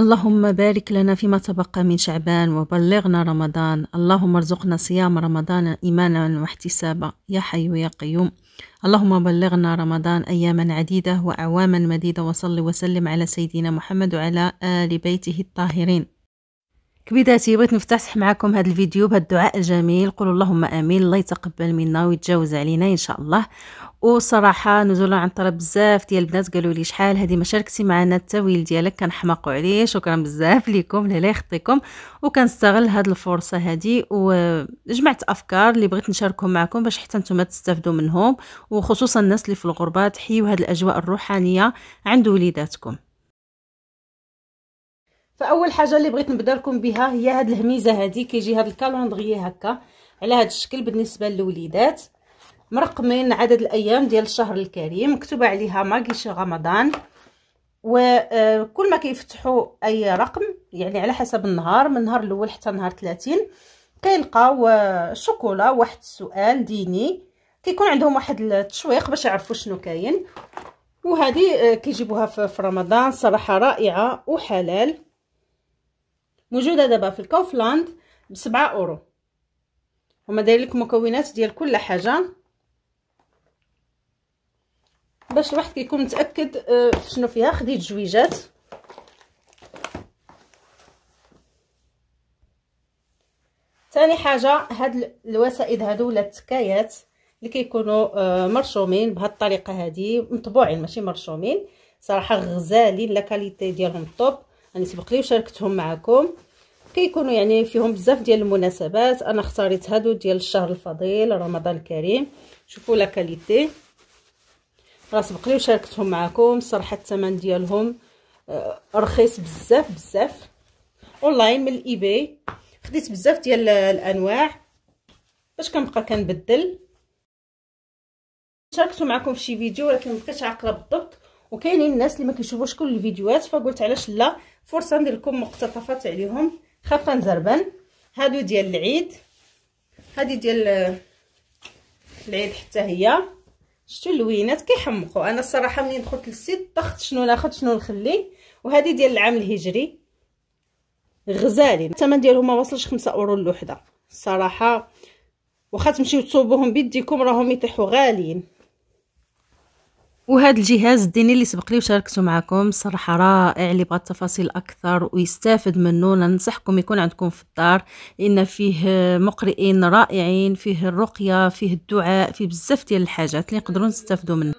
اللهم بارك لنا فيما تبقى من شعبان وبلغنا رمضان اللهم ارزقنا صيام رمضان إيمانا واحتسابا يا حي يا قيوم اللهم بلغنا رمضان أياما عديدة وأعواما مديدة وصل وسلم على سيدنا محمد وعلى آل بيته الطاهرين كبداتي بغيت نفتح معكم هذا الفيديو بهذا الدعاء الجميل قولوا اللهم امين الله يتقبل منا ويتجاوز علينا ان شاء الله وصراحه نزولا عن طلب بزاف ديال البنات قالوا لي شحال هذه ما شاركتي معنا التاويل ديالك كنحماقوا عليه شكرا بزاف ليكم لهلا يخطيكم وكنستغل هاد الفرصه هذه وجمعت افكار اللي بغيت نشاركهم معكم باش حتى نتوما تستافدوا منهم وخصوصا الناس اللي في الغربه حيوا هاد الاجواء الروحانيه عند وليداتكم فاول حاجه اللي بغيت نبدا لكم بها هي هاد الهميزه هادي كيجي هاد الكالوندري هكا على هاد الشكل بالنسبه للوليدات مرقمين عدد الايام ديال الشهر الكريم مكتوبه عليها ماغيش رمضان وكل آه، ما كيفتحوا اي رقم يعني على حسب النهار من النهار الاول حتى نهار 30 كيلقاو آه، شوكولا واحد السؤال ديني كيكون عندهم واحد التشويق باش يعرفوا شنو كاين وهذه آه، كيجيبوها في رمضان صراحه رائعه وحلال موجوده دابا في الكوفلاند بسبعة اورو هما داير لك مكونات ديال كل حاجه باش الواحد كيكون متاكد آه، شنو فيها خديت جويجات ثاني حاجه هاد الوسائد هادو ولا التكايات اللي كيكونوا آه، مرشومين بهاد الطريقه هذه مطبوعين ماشي مرشومين صراحه غزالين لا كاليتي ديالهم طوب انا سبق لي وشاركتهم معكم كيكونوا يعني فيهم بزاف ديال المناسبات انا اختاريت هادو ديال الشهر الفضيل رمضان الكريم شوفوا لا كاليتي راه سبق لي وشاركتهم معكم صراحه الثمن ديالهم آه، رخيص بزاف بزاف اونلاين من الايباي خديت بزاف ديال الانواع باش كنبقى كنبدل شاركتو معكم في شي فيديو ولكن مبقيتش عاقله بالضبط وكاينين الناس اللي ما كيشوفوش كل الفيديوهات فقلت علاش لا فرصه ندير لكم مقتطفات عليهم خفه زربان هادو ديال العيد هادي ديال العيد حتى هي شتو اللوينات كيحمقوا انا الصراحه ملي دخلت للسيد طخت شنو ناخذ شنو نخلي وهذه ديال العام الهجري غزالين الثمن ديالهم ما وصلش 5 اورو الوحده الصراحه واخا تمشيو تصوبوهم بيديكم راهم يطيحوا غاليين وهذا الجهاز الديني اللي سبق لي وشاركته معكم صراحة رائع اللي بغى تفاصيل أكثر ويستافد منه ننصحكم يكون عندكم في الدار لأن فيه مقرئين رائعين فيه الرقية فيه الدعاء فيه بزاف ديال الحاجات اللي نقدروا نستافدوا منه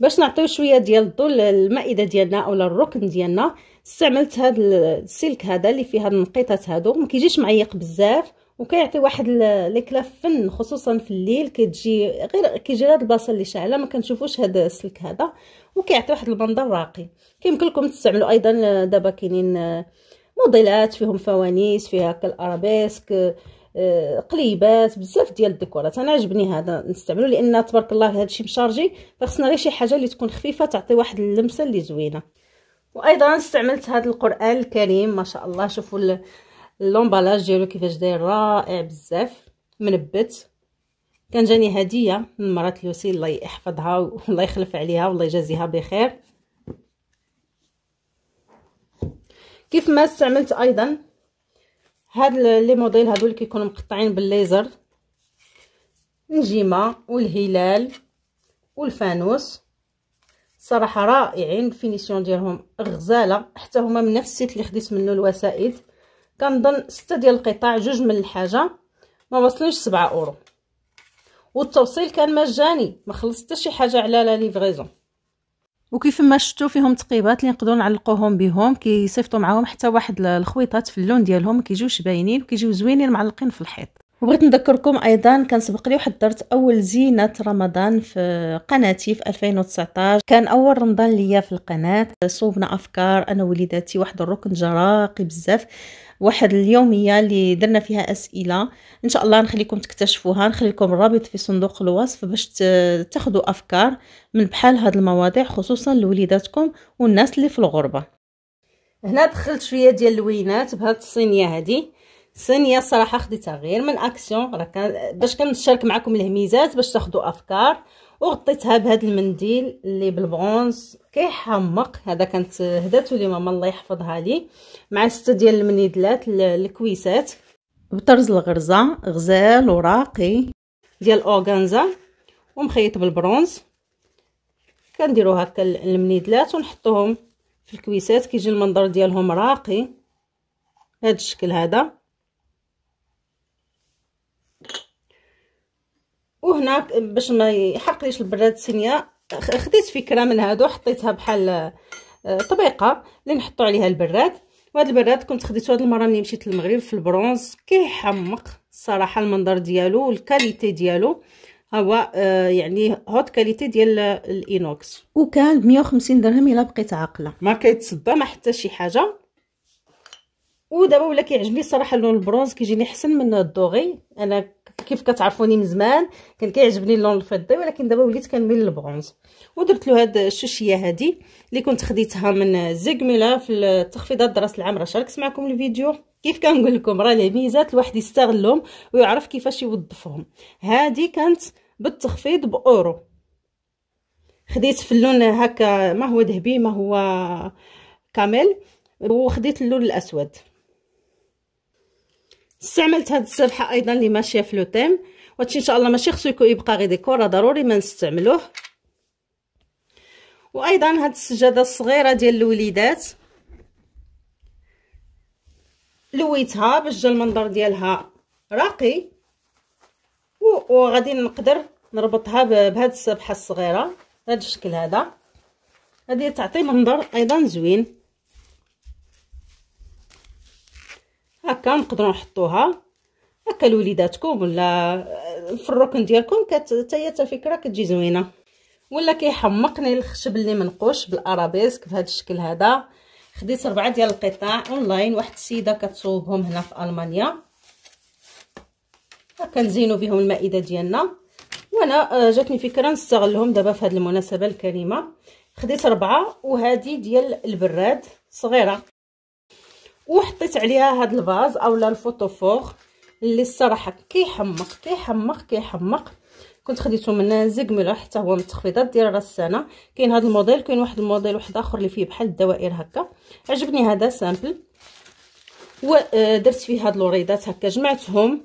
باش نعطيو شويه ديال الضوء للمائده ديالنا اولا الركن ديالنا استعملت هذا السلك هذا اللي فيه هاد النقيطات هادو ما كيجيش معيق بزاف وكيعطي واحد ليكلا فن خصوصا في الليل كتجي غير كيجي غير البصل اللي شاعله ما كنشوفوش هذا السلك هذا وكيعطي واحد المنظر راقي كيمكن لكم تستعملوا ايضا دابا كاينين آه، موديلات فيهم فوانيس فيها هكا الارابيسك آه، قليبات بزاف ديال الديكورات انا عجبني هذا نستعملو لان تبارك الله هذا الشيء مشارجي فخصنا غير شي حاجه اللي تكون خفيفه تعطي واحد اللمسه اللي زوينه وايضا استعملت هذا القران الكريم ما شاء الله شوفوا لومبالاج ديالو كيفاش داير رائع بزاف منبت كان جاني هديه من مرات لوسي الله يحفظها والله يخلف عليها والله يجازيها بخير كيف ما استعملت ايضا هاد لي موديل هادو اللي كيكونوا مقطعين بالليزر نجيمه والهلال والفانوس صراحه رائعين الفينيسيون ديالهم غزاله حتى هما من نفس السيت اللي خديت منه الوسائد كنظن ستة ديال القطاع جوج من الحاجه ما وصلوش سبعة اورو والتوصيل كان مجاني ما خلصت حتى شي حاجه على لا ليفريزون وكيف ما شفتوا فيهم تقيبات اللي نقدروا نعلقوهم بهم كيصيفطوا معاهم حتى واحد الخويطات في اللون ديالهم كيجيوش باينين وكيجيو زوينين معلقين في الحيط وبغيت نذكركم ايضا كان سبق لي واحد درت اول زينه رمضان في قناتي في 2019 كان اول رمضان ليا في القناه صوبنا افكار انا ووليداتي واحد الركن جراقي بزاف واحد اليوميه اللي درنا فيها اسئله ان شاء الله نخليكم تكتشفوها نخلي لكم الرابط في صندوق الوصف باش تاخذوا افكار من بحال هاد المواضيع خصوصا لوليداتكم والناس اللي في الغربه هنا دخلت شويه ديال اللوينات بهاد الصينيه هادي الصينيه الصراحه خديتها غير من اكسيون باش كنشارك معكم الهميزات باش تاخذوا افكار وغطيتها بهذا المنديل اللي بالبرونز كيحمق هذا كانت هداتو لي ماما الله يحفظها لي مع ستة ديال المنيدلات الكويسات بطرز الغرزه غزال وراقي ديال اوغانزا ومخيط بالبرونز كنديرو هكا المنيدلات ونحطوهم في الكويسات كيجي المنظر ديالهم راقي هذا الشكل هذا وهناك باش ما يحرقليش البراد السنيه خديت فكره من هادو حطيتها بحال آه، طبيقه اللي نحطو عليها البراد وهاد البراد كنت خديته هاد المره ملي مشيت للمغرب في البرونز كيحمق الصراحه المنظر ديالو والكاليتي ديالو هو آه، يعني هوت كاليتي ديال الاينوكس وكان ب 150 درهم الا بقيت عاقله ما كيتصدى ما حتى شي حاجه ودابا ولا كيعجبني الصراحه اللون البرونز كيجيني احسن من الدوغي انا كيف كتعرفوني من زمان كان كيعجبني اللون الفضي ولكن دابا وليت كنميل للبرونز ودرت له هاد الشوشيه هادي اللي كنت خديتها من زيغميلا في التخفيضات دراس العام راه شاركت معكم الفيديو كيف كنقول لكم راه الميزات الواحد يستغلهم ويعرف كيفاش يوظفهم هادي كانت بالتخفيض باورو خديت في اللون هكا ما هو ذهبي ما هو كامل وخديت اللون الاسود استعملت هاد السبحه ايضا اللي ماشيه في لو تيم وهادشي ان شاء الله ماشي خصو يكون يبقى غير ديكور راه ضروري ما نستعملوه وايضا هاد السجاده الصغيره ديال الوليدات لويتها باش جا المنظر ديالها راقي وغادي نقدر نربطها بهاد السبحه الصغيره بهاد الشكل هذا غادي تعطي منظر ايضا زوين هكا نقدروا نحطوها هكا لوليداتكم ولا في الركن ديالكم كت هي فكره كتجي زوينه ولا كيحمقني الخشب اللي منقوش بالارابيسك بهذا الشكل هذا خديت ربعه ديال القطاع اونلاين واحد السيده كتصوبهم هنا في المانيا هكا نزينو بهم المائده ديالنا وانا آه، جاتني فكره نستغلهم دابا في هذه المناسبه الكريمه خديت ربعه وهذه ديال البراد صغيره وحطيت عليها هاد الفاز اولا الفوتوفور اللي الصراحه كيحمق كيحمق كيحمق كنت خديته من زيكميلا حتى هو من التخفيضات ديال راس السنه كاين هذا الموديل كاين واحد الموديل واحد اخر اللي فيه بحال الدوائر هكا عجبني هذا سامبل ودرت آه، فيه هاد الوريدات هكا جمعتهم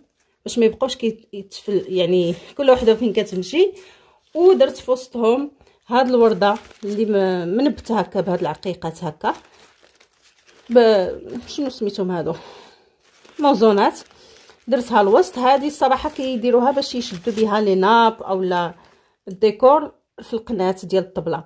باش ما يبقاوش كيتفل يعني كل وحده فين كتمشي ودرت في وسطهم هاد الورده اللي منبت هكا بهاد العقيقات هكا ب... شنو سميتهم هادو موزونات درتها الوسط هذه الصراحه كيديروها باش يشدوا بها لي ناب اولا الديكور في القناه ديال الطبله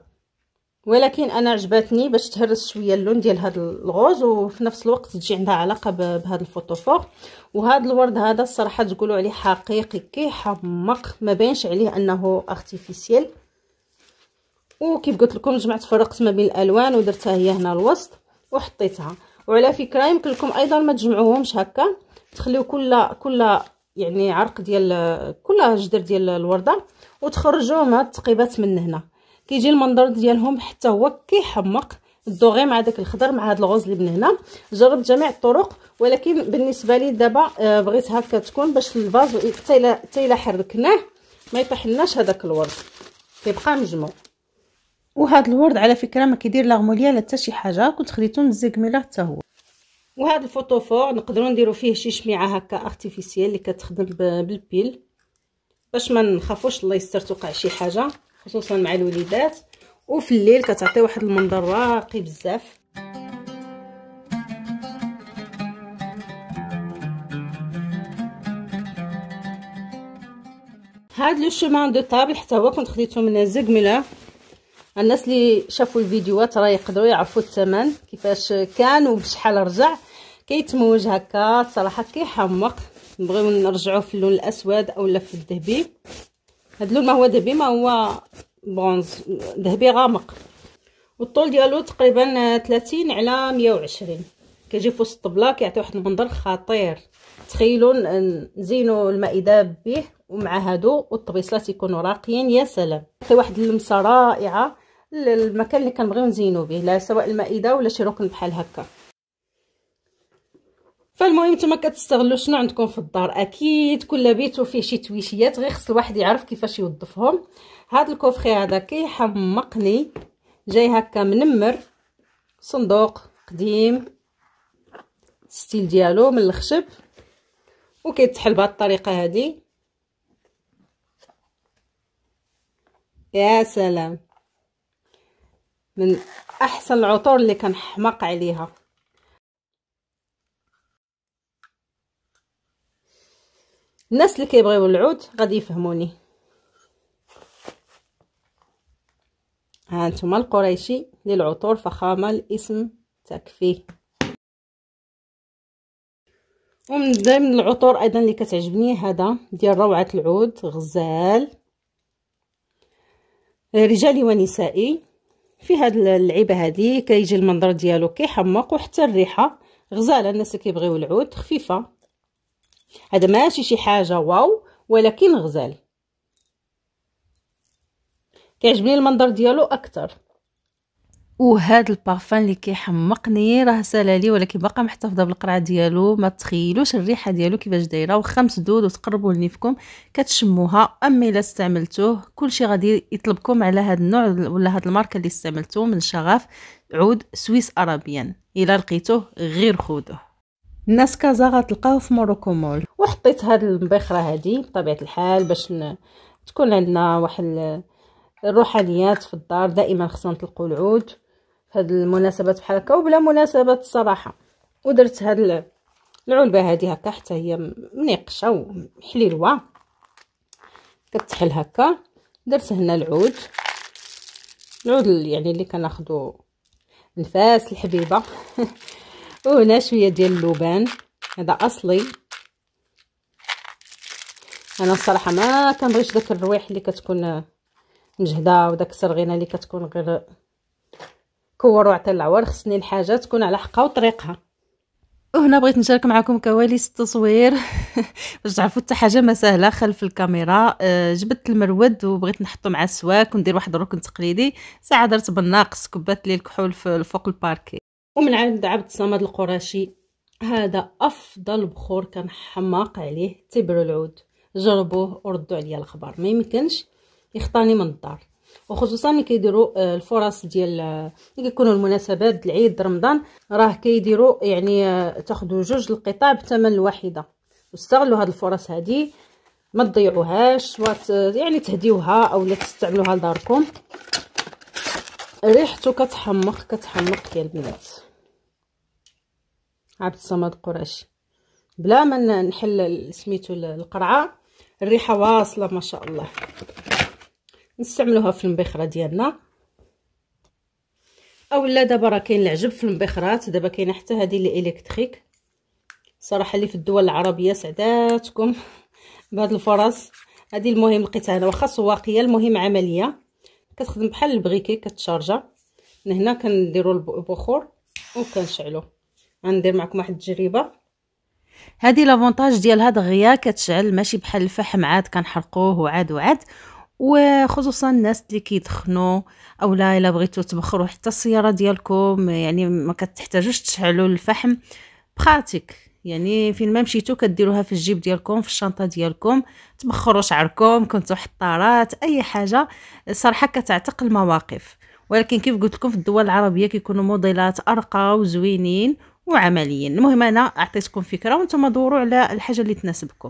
ولكن انا عجبتني باش تهرس شويه اللون ديال هذا الغوز وفي نفس الوقت تجي عندها علاقه بهذا الفوتوفور وهذا الورد هذا الصراحه تقولوا عليه حقيقي كيحمق ما باينش عليه انه ارتيفيسيال وكيف قلت لكم جمعت فرقت ما بين الالوان ودرتها هي هنا الوسط وحطيتها وعلى فكره لكم ايضا ما تجمعوهمش هكا تخليو كل كل يعني عرق ديال كل جدر ديال الورده وتخرجوهم هاد التقيبات من هنا كيجي المنظر ديالهم حتى هو كيحمق الدوغي مع داك الخضر مع هاد الغوز اللي من هنا جربت جميع الطرق ولكن بالنسبه لي دابا آه، بغيت هكا تكون باش الفاز حتى الا حركناه ما يطيحلناش هذاك الورد كيبقى مجموع وهذا الورد على فكره ما كيدير لا غموليه لا حتى شي حاجه كنت خديته من زيكميلا حتى هو وهذا الفوتوفور نقدروا نديروا فيه شي شميعه هكا ارتيفيسيال اللي كتخدم بالبيل باش ما نخافوش الله يستر توقع شي حاجه خصوصا مع الوليدات وفي الليل كتعطي واحد المنظر راقي بزاف هاد لو شومان دو طابل حتى هو كنت خديته من زيكميلا الناس اللي شافوا الفيديوهات راه يقدروا يعرفوا الثمن كيفاش كان وبشحال رجع كيتموج هكا صراحه كيحمق نبغيو نرجعوا في اللون الاسود اولا في الذهبي هاد اللون ما هو ذهبي ما هو برونز ذهبي غامق والطول ديالو تقريبا 30 على 120 كيجي في وسط الطبله كيعطي واحد المنظر خطير تخيلوا نزينوا المائده به ومع هادو والطبيصلات يكونوا راقيين يا سلام كيعطي واحد اللمسه رائعه المكان اللي كنبغيو نزينو به لا سواء المائده ولا شي ركن بحال هكا فالمهم نتوما كتستغلوا شنو عندكم في الدار اكيد كل بيت وفيه شي تويشيات غير خص الواحد يعرف كيفاش يوظفهم هاد الكوفخي هذا كيحمقني جاي هكا منمر صندوق قديم ستيل ديالو من الخشب وكيتحل بهاد الطريقه هذه يا سلام من احسن العطور اللي كنحماق عليها الناس اللي كيبغيو العود غادي يفهموني ها انتم القريشي للعطور فخامه الاسم تكفيه ومن ضمن العطور ايضا اللي كتعجبني هذا ديال روعه العود غزال رجالي ونسائي في هاد اللعيبه هذه كيجي المنظر ديالو كيحمق وحتى الريحه غزاله الناس اللي كيبغيو العود خفيفه هذا ماشي شي حاجه واو ولكن غزال كيعجبني المنظر ديالو اكثر وهذا البارفان اللي كيحمقني راه سالالي ولكن باقا محتفظه بالقرعه ديالو ما تخيلوش الريحه ديالو كيفاش دايره وخمس مسدود وتقربوا لنيفكم كتشموها اما الا استعملتوه كلشي غادي يطلبكم على هاد النوع ولا هاد الماركه اللي استعملتوه من شغف عود سويس ارابيان الا لقيتوه غير خذوه الناس كازا غتلقاو في موروكو مول وحطيت هاد المبخره هادي بطبيعه الحال باش ن... تكون عندنا واحد الروحانيات في الدار دائما خصنا نطلقوا العود فهاد المناسبات بحال هكا وبلا مناسبات الصراحه ودرت هاد العلبه هادي هكا حتى هي منيقشه وحليلوه كتحل هكا درت هنا العود العود يعني اللي كناخدو نفاس الحبيبه وهنا شويه ديال اللبان هذا اصلي انا الصراحه ما كنبغيش داك الرويح اللي كتكون مجهده وداك السرغينه اللي كتكون غير كوروا عطى العوار خصني الحاجه تكون على حقها وطريقها وهنا بغيت نشارك معكم كواليس التصوير باش تعرفوا حتى حاجه ما سهله خلف الكاميرا آه، جبت المرود وبغيت نحطو مع السواك وندير واحد الركن تقليدي ساعه درت بالناقص كبات لي الكحول فوق الباركي ومن عند عبد الصمد القراشي هذا افضل بخور كنحماق عليه تبر العود جربوه وردوا عليا الخبر ما يمكنش يخطاني من الدار وخصوصا ملي كيديروا آه، الفرص ديال ملي آه، كيكونوا المناسبات العيد رمضان راه كيديروا يعني آه، تاخذوا جوج القطع بثمن الواحده واستغلوا هذه الفرص هذه ما تضيعوهاش يعني تهديوها اولا تستعملوها لداركم ريحته كتحمق كتحمق يا البنات عبد الصمد قريشي بلا ما نحل سميتو القرعه الريحه واصله ما شاء الله نستعملوها في المبخره ديالنا اولا دابا راه كاين العجب في المبخرات دابا كاينه حتى هذه لي الكتريك صراحه اللي في الدول العربيه سعداتكم بهاد الفرص هذه المهم لقيتها انا واخا سواقيه المهم عمليه كتخدم بحال البريكي كتشارجا من هنا كنديروا البخور وكنشعلو غندير معكم واحد التجربه هذه لافونتاج ديال هاد الغيا كتشعل ماشي بحال الفحم عاد كنحرقوه وعاد وعاد وخصوصا الناس اللي كيدخنوا او لا الا بغيتو تبخروا حتى السياره ديالكم يعني ما كتحتاجوش تشعلوا الفحم براتيك يعني فين ما مشيتو كديروها في الجيب ديالكم في الشنطه ديالكم تبخروا شعركم كنتو حطارات اي حاجه صراحه كتعتق المواقف ولكن كيف قلت لكم في الدول العربيه كيكونوا موديلات ارقى وزوينين وعمليين المهم انا اعطيتكم فكره وانتم دوروا على الحاجه اللي تناسبكم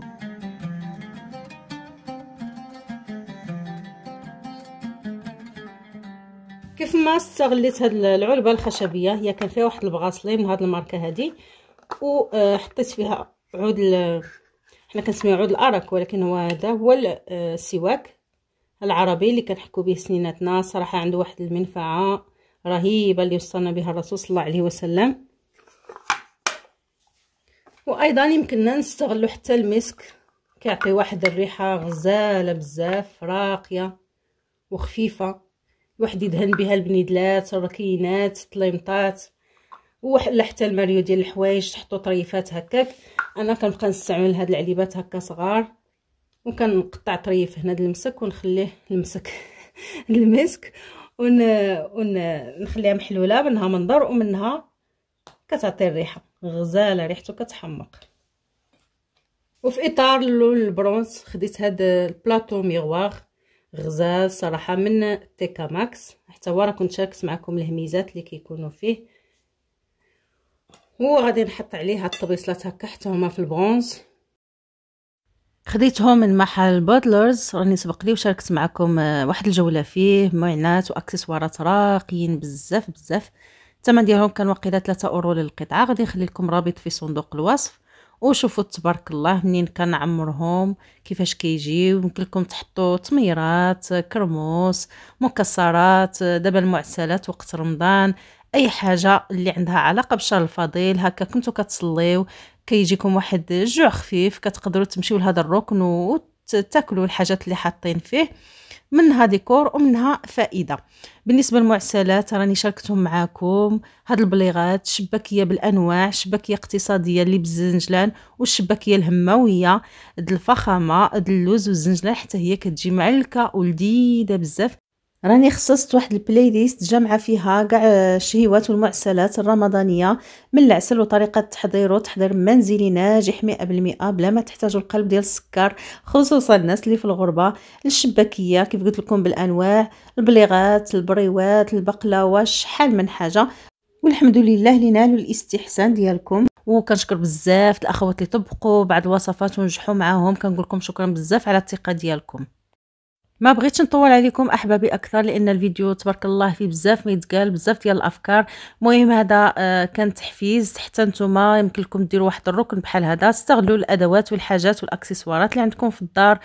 ثم استغليت هاد العلبه الخشبيه هي كان فيها واحد البغاصلي من هاد الماركه هادي وحطيت آه، فيها عود ال... حنا كنسميوه عود الارك ولكن هو هذا هو آه، السواك العربي اللي كنحكو به سنيناتنا صراحه عنده واحد المنفعه رهيبه اللي وصلنا بها الرسول صلى الله عليه وسلم وايضا يمكننا نستغلو حتى المسك كيعطي واحد الريحه غزاله بزاف راقيه وخفيفه واحد يدهن بها البنيدلات الركينات الطليمطات ولا حتى الماريو ديال الحوايج تحطوا طريفات هكاك انا كنبقى نستعمل هاد العليبات هكا صغار وكنقطع طريف هنا المسك ونخليه المسك المسك ون ونخليها محلوله منها منظر ومنها كتعطي الريحه غزاله ريحته كتحمق وفي اطار اللون البرونز خديت هاد البلاطو ميغوار غزال صراحه من تيكا ماكس حتى هو راه كنت شاركت معكم الهميزات اللي كيكونوا فيه غادي نحط عليه هاد الطبيصلات هكا حتى هما في البرونز خديتهم من محل بودلرز راني سبق لي وشاركت معكم آه، واحد الجوله فيه معينات واكسسوارات راقيين بزاف بزاف الثمن ديالهم كان واقيلا 3 اورو للقطعه غادي نخلي لكم رابط في صندوق الوصف وشوفوا تبارك الله منين كنعمرهم كيفاش كيجيو يمكن لكم تحطوا تميرات كرموس مكسرات دابا المعسلات وقت رمضان اي حاجه اللي عندها علاقه بشهر الفضيل هكا كنتو كتصليو كيجيكم واحد الجوع خفيف كتقدروا تمشيو لهذا الركن و... تاكلوا الحاجات اللي حاطين فيه منها ديكور ومنها فائده بالنسبه للمعسلات راني شاركتهم معاكم هاد البليغات شباكيه بالانواع شباكيه اقتصاديه اللي بالزنجلان والشباكيه الهماويه د الفخامه د اللوز والزنجلان حتى هي كتجي معلكه ولذيذه بزاف راني خصصت واحد البلاي ليست جامعه فيها كاع الشهيوات والمعسلات الرمضانيه من العسل وطريقه تحضيره تحضير منزلي ناجح 100% بلا ما تحتاجوا القلب ديال السكر خصوصا الناس اللي في الغربه الشباكيه كيف قلت لكم بالانواع البليغات البريوات البقلاوه شحال من حاجه والحمد لله اللي نالوا الاستحسان ديالكم وكنشكر بزاف الاخوات اللي طبقوا بعض الوصفات ونجحوا معاهم كنقول لكم شكرا بزاف على الثقه ديالكم ما بغيتش نطول عليكم احبابي اكثر لان الفيديو تبارك الله فيه بزاف ما يتقال بزاف ديال الافكار المهم هذا آه، كان تحفيز حتى نتوما يمكن لكم ديروا واحد الركن بحال هذا استغلوا الادوات والحاجات والاكسسوارات اللي عندكم في الدار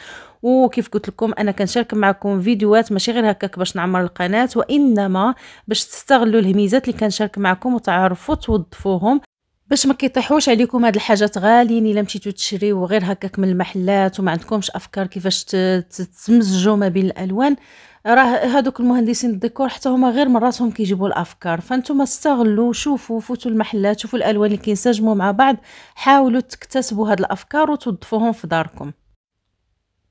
وكيف قلت لكم انا كنشارك معكم فيديوهات ماشي غير هكاك باش نعمر القناه وانما باش تستغلوا الهميزات اللي كنشارك معكم وتعرفوا توظفوهم باش ما كيطيحوش عليكم هاد الحاجات غاليين الا مشيتو تشريو غير هكاك من المحلات وما عندكمش افكار كيفاش تتمزجوا ما بين الالوان راه هادوك المهندسين الديكور حتى هما غير من راسهم كيجيبوا الافكار فانتوما استغلوا شوفوا فوتوا المحلات شوفوا الالوان اللي كينسجموا مع بعض حاولوا تكتسبوا هاد الافكار وتوظفوهم في داركم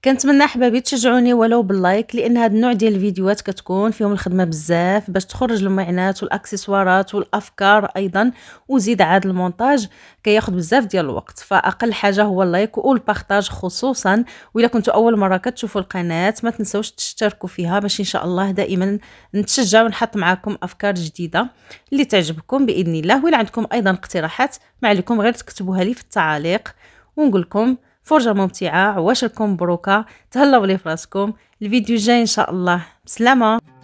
كنتمنى حبايبي تشجعوني ولو باللايك لان هاد النوع ديال الفيديوهات كتكون فيهم الخدمه بزاف باش تخرج المعينات والاكسسوارات والافكار ايضا وزيد عاد المونتاج كياخذ بزاف ديال الوقت فاقل حاجه هو اللايك والبارطاج خصوصا الا كنتو اول مره كتشوفوا القناه ما تنساوش تشتركوا فيها باش ان شاء الله دائما نتشجع ونحط معكم افكار جديده اللي تعجبكم باذن الله ولا عندكم ايضا اقتراحات ما عليكم غير تكتبوها لي في التعاليق ونقول لكم فرجه ممتعه عواشركم بروكه تهلاو لي فراسكم الفيديو الجاي ان شاء الله بسلامه